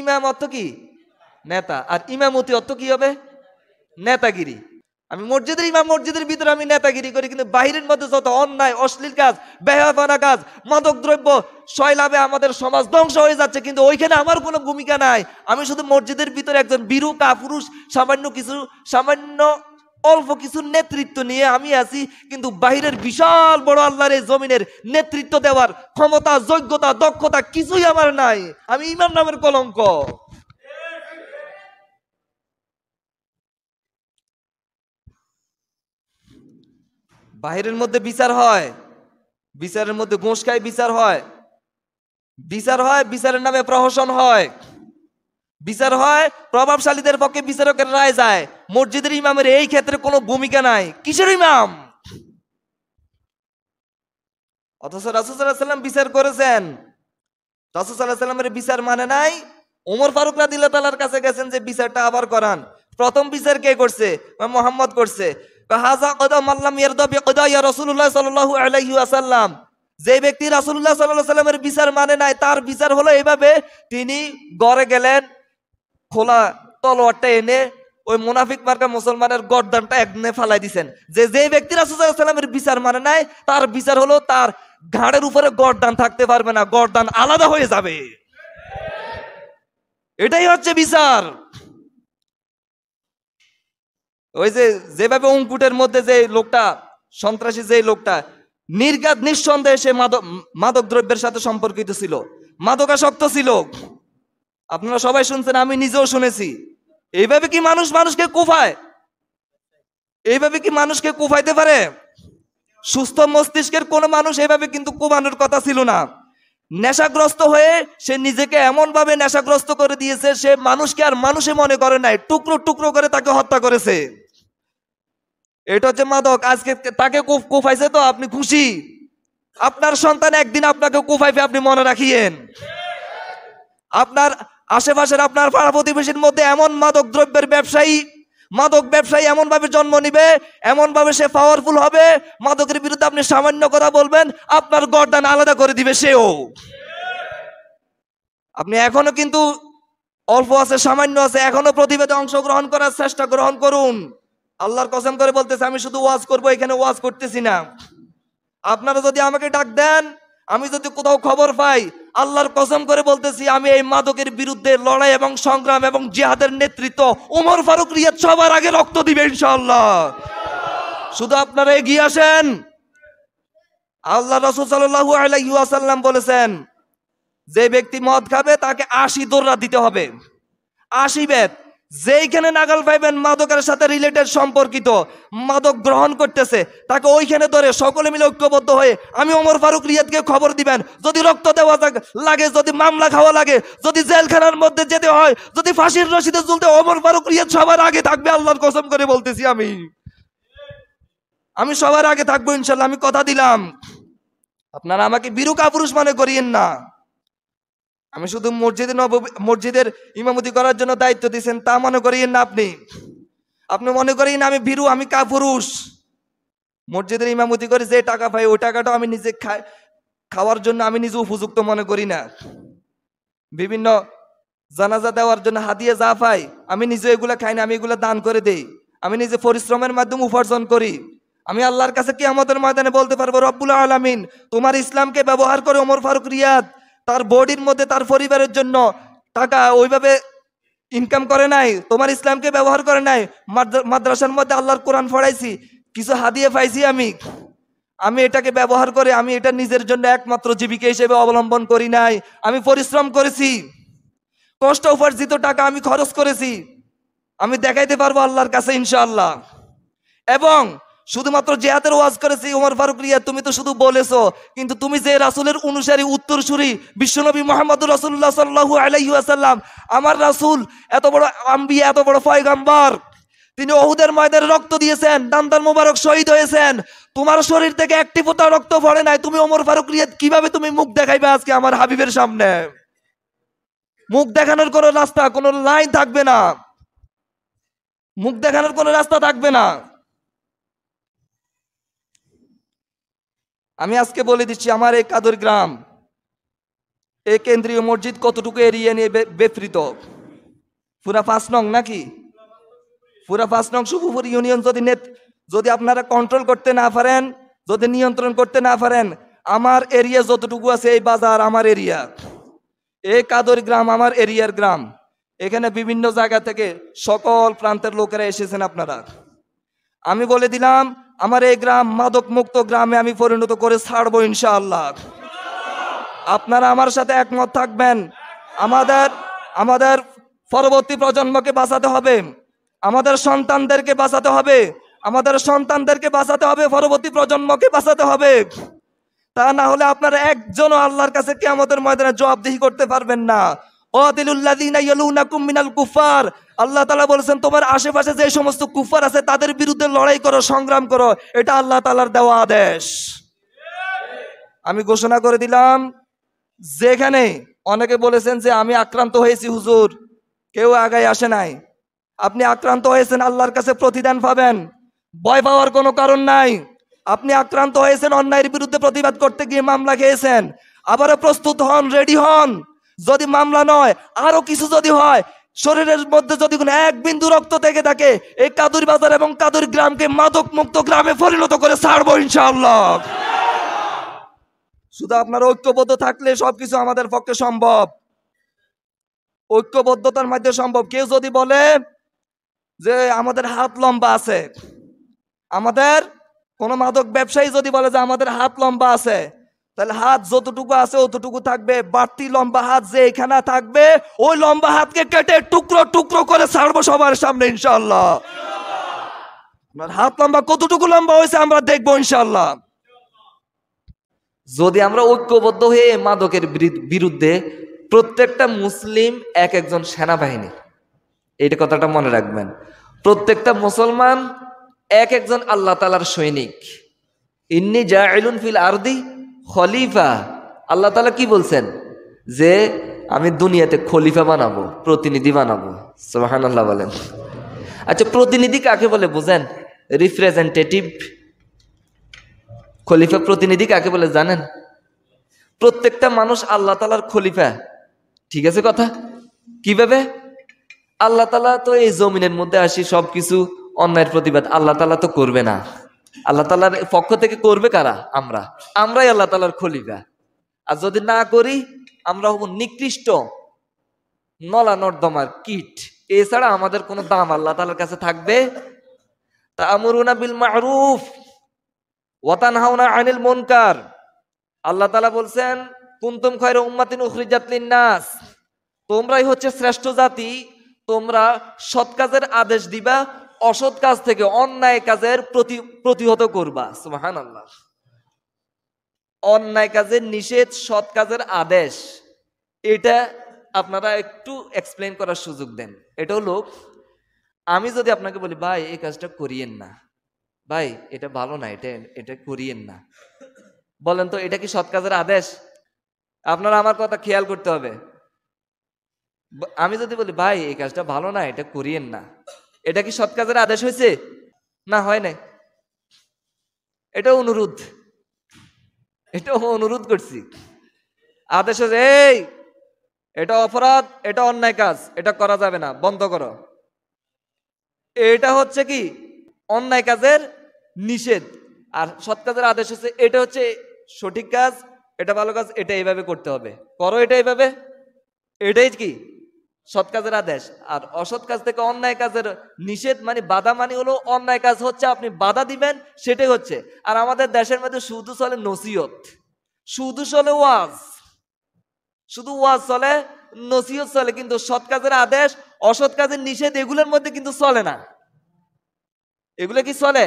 ইমাম অর্থ কি নেতা আর ইমামতি অর্থ কি হবে নেতাগিরি আমি মসজিদের ইমাম মসজিদের ভিতরে আমি নেতাগিরি করি কিন্তু বাহিরের মধ্যে যত অন্যায় অশ্লীল কাজ বেহাফানা কাজ মাদক দ্রব্য সয়লাভে আমাদের সমাজ ধ্বংস হয়ে যাচ্ছে কিন্তু ওইখানে আমার কোনো ভূমিকা নাই আমি শুধু মসজিদের ভিতরে একজন বীরু কাপুরুষ সামান্য কিছু সামান্য অল্প কিছু নেতৃত্ব নিয়ে আমি আছি কিন্তু বাহিরের বিশাল বড় আল্লাহর এই জমিনের নেতৃত্ব দেওয়ার ক্ষমতা যোগ্যতা দক্ষতা কিছুই আমার নাই আমি ইমান নামের কলঙ্ক বাহিরের মধ্যে বিচার হয় বিচারের মধ্যে ঘোষ খায় বিচার হয় বিচার হয় বিচারের নামে প্রহসন হয় বিচার হয় প্রভাবশালীদের পক্ষে বিচারকের রায় যায় মসজিদের ইমামের এই ক্ষেত্রে কোনো ভূমিকা নাই কিসের ইমাম অথচ রাসুসাল্লাম বিচার করেছেন রাসুসাল্লাহামের বিচার মানে নাই ওমর ফারুক রাদিল্লা তালার কাছে গেছেন যে বিচারটা আবার করান প্রথম বিচার কে করছে মোহাম্মদ করছে ইয়া যে ব্যক্তি রাসুল্লাহ সাল্লামের বিচার মানে নাই তার বিচার হলো এইভাবে তিনি গড়ে গেলেন খোলা তলোয়ারটা এনে ওই মুনাফিক মার্কা মুসলমানের গরদানটা একদিনে ফালাই দিছেন যে যে ব্যক্তি রাসুসাল্লামের বিচার মানে নাই তার বিচার হলো তার ঘাড়ের উপরে গরদান থাকতে পারবে না গরদান আলাদা হয়ে যাবে এটাই হচ্ছে বিচার ওই যে যেভাবে অঙ্কুটের মধ্যে যে লোকটা সন্ত্রাসী যে লোকটা নির্ঘাত নিঃসন্দেহে সে মাদক মাদক দ্রব্যের সাথে সম্পর্কিত ছিল মাদকাসক্ত ছিল আপনারা সবাই শুনছেন আমি নিজেও শুনেছি এইভাবে কি মানুষ মানুষকে কুফায় এইভাবে কি মানুষকে কুফাইতে পারে সুস্থ মস্তিষ্কের কোনো মানুষ এইভাবে কিন্তু কুবানোর কথা ছিল না নেশাগ্রস্ত হয়ে সে নিজেকে এমনভাবে নেশাগ্রস্ত করে দিয়েছে সে মানুষকে আর মানুষে মনে করে নাই টুকরো টুকরো করে তাকে হত্যা করেছে এটা হচ্ছে মাদক আজকে তাকে কুফাইছে তো আপনি খুশি আপনার সন্তান একদিন আপনাকে কুফাইবে আপনি মনে রাখিয়েন আপনার আশেপাশের আপনার পাড়া প্রতিবেশীর মধ্যে এমন মাদক দ্রব্যের ব্যবসায়ী মাদক ব্যবসায়ী এমনভাবে জন্ম নিবে এমনভাবে সে পাওয়ারফুল হবে মাদকের বিরুদ্ধে আপনি সামান্য কথা বলবেন আপনার গরদান আলাদা করে দিবে সেও আপনি এখনো কিন্তু অল্প আছে সামান্য আছে এখনো প্রতিবেদে অংশগ্রহণ করার চেষ্টা গ্রহণ করুন আল্লাহর কসম করে বলতেছে আমি শুধু ওয়াজ করব এখানে ওয়াজ করতেছি না আপনারা যদি আমাকে ডাক দেন আমি যদি কোথাও খবর পাই আল্লাহর কসম করে বলতেছি আমি এই মাদকের বিরুদ্ধে লড়াই এবং সংগ্রাম এবং জিহাদের নেতৃত্ব ওমর ফারুক রিয়াদ সবার আগে রক্ত দিবে ইনশাল্লাহ শুধু আপনারা এগিয়ে আসেন আল্লাহ রসুল সাল্লাহ আলাইসাল্লাম বলেছেন যে ব্যক্তি মদ খাবে তাকে আশি দোররা দিতে হবে আশি বেত যেইখানে নাগাল পাইবেন মাদকের সাথে রিলেটেড সম্পর্কিত মাদক গ্রহণ করতেছে তাকে ওইখানে ধরে সকলে মিলে ঐক্যবদ্ধ হয়ে আমি অমর ফারুক রিয়াদকে খবর দিবেন যদি রক্ত দেওয়া লাগে যদি মামলা খাওয়া লাগে যদি জেলখানার মধ্যে যেতে হয় যদি ফাঁসির রশিদে চলতে অমর ফারুক রিয়াদ সবার আগে থাকবে আল্লাহর কসম করে বলতেছি আমি আমি সবার আগে থাকবো ইনশাল্লাহ আমি কথা দিলাম আপনারা আমাকে বিরুকা পুরুষ মনে করিয়েন না আমি শুধু মসজিদে নব মসজিদের ইমামতি করার জন্য দায়িত্ব দিয়েছেন তা মনে করিয়েন না আপনি আপনি মনে করেন আমি ভীরু আমি কাপুরুষ মসজিদের ইমামতি করে যে টাকা পাই ওই টাকাটাও আমি নিজে খাই খাওয়ার জন্য আমি নিজে উপযুক্ত মনে করি না বিভিন্ন জানাজা দেওয়ার জন্য হাতিয়ে যা পাই আমি নিজে এগুলো খাই না আমি এগুলো দান করে দেই আমি নিজে পরিশ্রমের মাধ্যমে উপার্জন করি আমি আল্লাহর কাছে কি আমাদের ময়দানে বলতে পারবো রব্বুল আলমিন তোমার ইসলামকে ব্যবহার করে ওমর ফারুক রিয়াদ তার বডির মধ্যে তার পরিবারের জন্য টাকা ওইভাবে ইনকাম করে নাই তোমার ইসলামকে ব্যবহার করে নাই মাদ্রাসার মধ্যে আল্লাহর কোরআন ফড়াইছি কিছু হাদিয়ে পাইছি আমি আমি এটাকে ব্যবহার করে আমি এটা নিজের জন্য একমাত্র জীবিকা হিসেবে অবলম্বন করি নাই আমি পরিশ্রম করেছি কষ্ট উপার্জিত টাকা আমি খরচ করেছি আমি দেখাইতে পারবো আল্লাহর কাছে ইনশাআল্লাহ এবং শুধুমাত্র জেহাদের ওয়াজ করেছি ওমর ফারুক রিয়া তুমি তো শুধু বলেছো কিন্তু তুমি যে রাসুলের অনুসারী উত্তরসূরি বিশ্বনবী মোহাম্মদ রাসুল্লাহ সাল্লাহ আলাইসাল্লাম আমার রাসুল এত বড় আম্বি এত বড় ফয়গাম্বার তিনি অহুদের ময়দের রক্ত দিয়েছেন দান্তার মোবারক শহীদ হয়েছেন তোমার শরীর থেকে একটি ফোটা রক্ত পড়ে নাই তুমি ওমর ফারুক রিয়াদ কিভাবে তুমি মুখ দেখাইবে আজকে আমার হাবিবের সামনে মুখ দেখানোর কোনো রাস্তা কোনো লাইন থাকবে না মুখ দেখানোর কোনো রাস্তা থাকবে না আমি আজকে বলে দিচ্ছি আমার এই কাদর গ্রাম এই কেন্দ্রীয় মসজিদ কতটুকু এরিয়া নিয়ে বেফৃত পুরা পাঁচ নং নাকি পুরা পাঁচ নং সুপুপুর ইউনিয়ন যদি নেত যদি আপনারা কন্ট্রোল করতে না পারেন যদি নিয়ন্ত্রণ করতে না পারেন আমার এরিয়া যতটুকু আছে এই বাজার আমার এরিয়া এই কাদর গ্রাম আমার এরিয়ার গ্রাম এখানে বিভিন্ন জায়গা থেকে সকল প্রান্তের লোকেরা এসেছেন আপনারা আমি বলে দিলাম আমার এই গ্রাম মাদক মুক্ত গ্রামে আমি পরিণত করে ছাড়বো ইনশাআল্লাহ আপনারা আমার সাথে একমত থাকবেন আমাদের আমাদের পরবর্তী প্রজন্মকে বাঁচাতে হবে আমাদের সন্তানদেরকে বাঁচাতে হবে আমাদের সন্তানদেরকে বাঁচাতে হবে পরবর্তী প্রজন্মকে বাঁচাতে হবে তা না হলে আপনারা একজনও আল্লাহর কাছে কে আমাদের ময়দানে জবাবদিহি করতে পারবেন না অদিলুল্লাহ কুফার আল্লাহ তালা বলেছেন তোমার আশেপাশে যে সমস্ত কুফার আছে তাদের বিরুদ্ধে লড়াই করো সংগ্রাম করো এটা আল্লাহ তালার দেওয়া আদেশ আমি ঘোষণা করে দিলাম যেখানে অনেকে বলেছেন যে আমি আক্রান্ত হয়েছি হুজুর কেউ আগায় আসে নাই আপনি আক্রান্ত হয়েছেন আল্লাহর কাছে প্রতিদান পাবেন ভয় পাওয়ার কোনো কারণ নাই আপনি আক্রান্ত হয়েছেন অন্যায়ের বিরুদ্ধে প্রতিবাদ করতে গিয়ে মামলা খেয়েছেন আবারও প্রস্তুত হন রেডি হন যদি মামলা নয় আরো কিছু যদি হয় শরীরের মধ্যে যদি কোনো এক বিন্দু রক্ত থেকে থাকে এই কাদুর বাজার এবং কাদুর গ্রামকে মাদক মুক্ত গ্রামে পরিণত করে ছাড়বো ইনশাআল্লাহ শুধু আপনার ঐক্যবদ্ধ থাকলে সবকিছু আমাদের পক্ষে সম্ভব ঐক্যবদ্ধতার মধ্যে সম্ভব কেউ যদি বলে যে আমাদের হাত লম্বা আছে আমাদের কোনো মাদক ব্যবসায়ী যদি বলে যে আমাদের হাত লম্বা আছে তাহলে হাত যতটুকু আছে অতটুকু থাকবে বাড়তি লম্বা হাত যে এখানে থাকবে ওই লম্বা হাতকে কেটে টুকরো টুকরো করে ছাড়বো সবার সামনে ইনশাল্লাহ আপনার হাত লম্বা কতটুকু লম্বা হয়েছে আমরা দেখবো ইনশাল্লাহ যদি আমরা ঐক্যবদ্ধ হয়ে মাদকের বিরুদ্ধে প্রত্যেকটা মুসলিম এক একজন সেনাবাহিনী এইটা কথাটা মনে রাখবেন প্রত্যেকটা মুসলমান এক একজন আল্লাহ তালার সৈনিক ইন্নি জাইলুন ফিল আরদি খলিফা আল্লাহ তালা কি বলছেন যে আমি দুনিয়াতে খলিফা বানাবো প্রতিনিধি বানাবো সোহান আল্লাহ বলেন আচ্ছা প্রতিনিধি কাকে বলে বুঝেন রিপ্রেজেন্টেটিভ খলিফা প্রতিনিধি কাকে বলে জানেন প্রত্যেকটা মানুষ আল্লাহ তালার খলিফা ঠিক আছে কথা কিভাবে আল্লাহ তালা তো এই জমিনের মধ্যে আসি সব কিছু অন্যায়ের প্রতিবাদ আল্লাহ তালা তো করবে না আল্লাহ তালার পক্ষ থেকে করবে কারা আমরা আমরাই আল্লাহ তালার খলিফা আর যদি না করি আমরা হব নিকৃষ্ট নলা নর্দমার কিট এছাড়া আমাদের কোনো দাম আল্লাহ তালার কাছে থাকবে তা আমরুনা বিল মাহরুফ ওয়াতান হাওনা আনিল মনকার আল্লাহ তালা বলছেন কুন্তুম খয়ের উম্মাতিন উখরিজাতলিন নাস তোমরাই হচ্ছে শ্রেষ্ঠ জাতি তোমরা সৎ কাজের আদেশ দিবা অসৎ কাজ থেকে অন্যায় কাজের প্রতি প্রতিহত করবা সুমাহান আল্লাহ অন্যায় কাজের নিষেধ সৎ কাজের আদেশ এটা আপনারা একটু এক্সপ্লেন করার সুযোগ দেন এটা হলো আমি যদি আপনাকে বলি ভাই এই কাজটা করিয়েন না ভাই এটা ভালো না এটা এটা করিয়েন না বলেন তো এটা কি সৎ কাজের আদেশ আপনারা আমার কথা খেয়াল করতে হবে আমি যদি বলি ভাই এই কাজটা ভালো না এটা করিয়েন না এটা কি সৎ কাজের আদেশ হয়েছে না হয় নাই এটা অনুরোধ এটা অনুরোধ করছি আদেশ হয়েছে এই এটা অপরাধ এটা অন্যায় কাজ এটা করা যাবে না বন্ধ করো এটা হচ্ছে কি অন্যায় কাজের নিষেধ আর সৎ কাজের আদেশ হচ্ছে এটা হচ্ছে সঠিক কাজ এটা ভালো কাজ এটা এইভাবে করতে হবে করো এটা এইভাবে এটাই কি সৎ কাজের আদেশ আর অসৎ কাজ থেকে অন্যায় কাজের নিষেধ মানে বাধা মানে হলো অন্যায় কাজ হচ্ছে আপনি বাধা দিবেন সেটাই হচ্ছে আর আমাদের দেশের মধ্যে শুধু চলে নসিহত শুধু চলে ওয়াজ শুধু ওয়াজ চলে নসিহত চলে কিন্তু সৎ কাজের আদেশ অসৎ কাজের নিষেধ এগুলোর মধ্যে কিন্তু চলে না এগুলো কি চলে